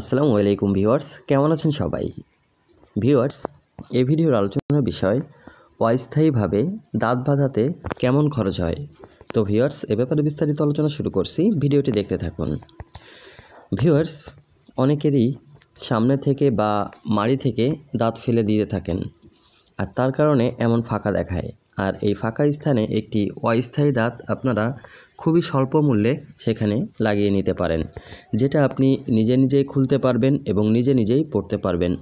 আসসালামু আলাইকুম ভিউয়ার্স কেমন আছেন সবাই ভিউয়ার্স এ ভিডিওর আলোচনার বিষয় অস্থায়ীভাবে দাঁত বাঁধাতে কেমন খরচ হয় তো ভিউয়ার্স এ ব্যাপারে বিস্তারিত আলোচনা শুরু করছি ভিডিওটি দেখতে থাকুন ভিউয়ার্স অনেকেরই সামনে থেকে বা মাড়ি থেকে দাঁত ফেলে দিয়ে থাকেন আর তার কারণে এমন ফাঁকা দেখায় আর এই ফাঁকা স্থানে একটি অস্থায়ী দাঁত আপনারা খুবই স্বল্প মূল্যে সেখানে লাগিয়ে নিতে পারেন যেটা আপনি নিজে নিজেই খুলতে পারবেন এবং নিজে নিজেই পড়তে পারবেন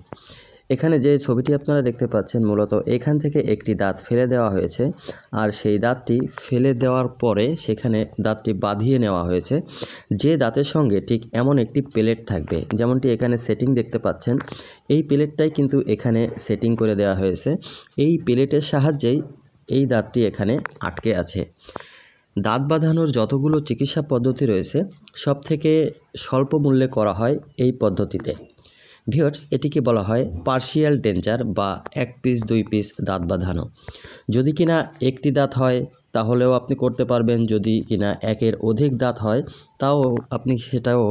এখানে যে ছবিটি আপনারা দেখতে পাচ্ছেন মূলত এখান থেকে একটি দাঁত ফেলে দেওয়া হয়েছে আর সেই দাঁতটি ফেলে দেওয়ার পরে সেখানে দাঁতটি বাঁধিয়ে নেওয়া হয়েছে যে দাঁতের সঙ্গে ঠিক এমন একটি প্লেট থাকবে যেমনটি এখানে সেটিং দেখতে পাচ্ছেন এই প্লেটটাই কিন্তু এখানে সেটিং করে দেওয়া হয়েছে এই প্লেটের সাহায্যেই এই দাঁতটি এখানে আটকে আছে দাঁত বাঁধানোর যতগুলো চিকিৎসা পদ্ধতি রয়েছে সব থেকে স্বল্প মূল্যে করা হয় এই পদ্ধতিতে ভিওর্স এটিকে বলা হয় পার্শিয়াল ডেঞ্জার বা এক পিস দুই পিস দাঁত বাঁধানো যদি কিনা একটি দাঁত হয় তাহলেও আপনি করতে পারবেন যদি কিনা একের অধিক দাঁত হয় তাও আপনি সেটাও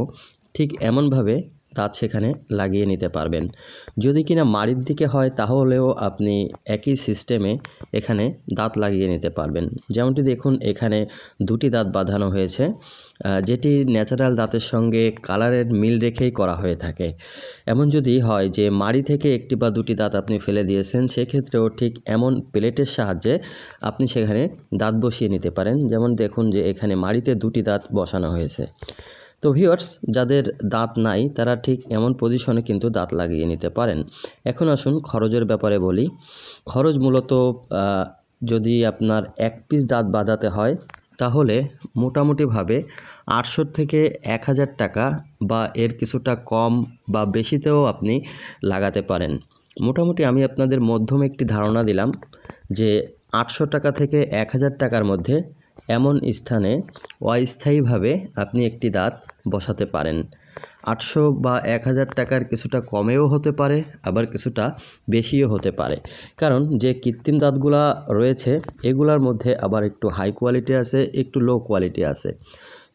ঠিক এমনভাবে গাছ সেখানে লাগিয়ে নিতে পারবেন যদি কিনা মাড়ির দিকে হয় তাহলেও আপনি একই সিস্টেমে এখানে দাঁত লাগিয়ে নিতে পারবেন যেমনটি দেখুন এখানে দুটি দাঁত বাঁধানো হয়েছে যেটি ন্যাচারাল দাঁতের সঙ্গে কালারের মিল রেখেই করা হয়ে থাকে এমন যদি হয় যে মাড়ি থেকে একটি বা দুটি দাঁত আপনি ফেলে দিয়েছেন সেক্ষেত্রেও ঠিক এমন প্লেটের সাহায্যে আপনি সেখানে দাঁত বসিয়ে নিতে পারেন যেমন দেখুন যে এখানে মাড়িতে দুটি দাঁত বসানো হয়েছে তো ভিওর্স যাদের দাঁত নাই তারা ঠিক এমন পজিশনে কিন্তু দাঁত লাগিয়ে নিতে পারেন এখন আসুন খরচের ব্যাপারে বলি খরচ মূলত যদি আপনার এক পিস দাঁত বাজাতে হয় তাহলে মোটামুটিভাবে আটশো থেকে এক হাজার টাকা বা এর কিছুটা কম বা বেশিতেও আপনি লাগাতে পারেন মোটামুটি আমি আপনাদের মধ্যমে একটি ধারণা দিলাম যে আটশো টাকা থেকে এক হাজার টাকার মধ্যে এমন স্থানে অস্থায়ীভাবে আপনি একটি দাঁত বসাতে পারেন আটশো বা এক হাজার টাকার কিছুটা কমেও হতে পারে আবার কিছুটা বেশিও হতে পারে কারণ যে কৃত্রিম দাঁতগুলা রয়েছে এগুলার মধ্যে আবার একটু হাই কোয়ালিটি আছে একটু লো কোয়ালিটি আছে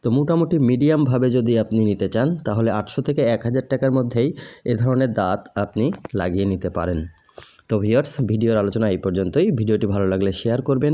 তো মোটামুটি মিডিয়ামভাবে যদি আপনি নিতে চান তাহলে আটশো থেকে এক হাজার টাকার মধ্যেই এ ধরনের দাঁত আপনি লাগিয়ে নিতে পারেন তো ভিওর্স ভিডিওর আলোচনা এই পর্যন্তই ভিডিওটি ভালো লাগলে শেয়ার করবেন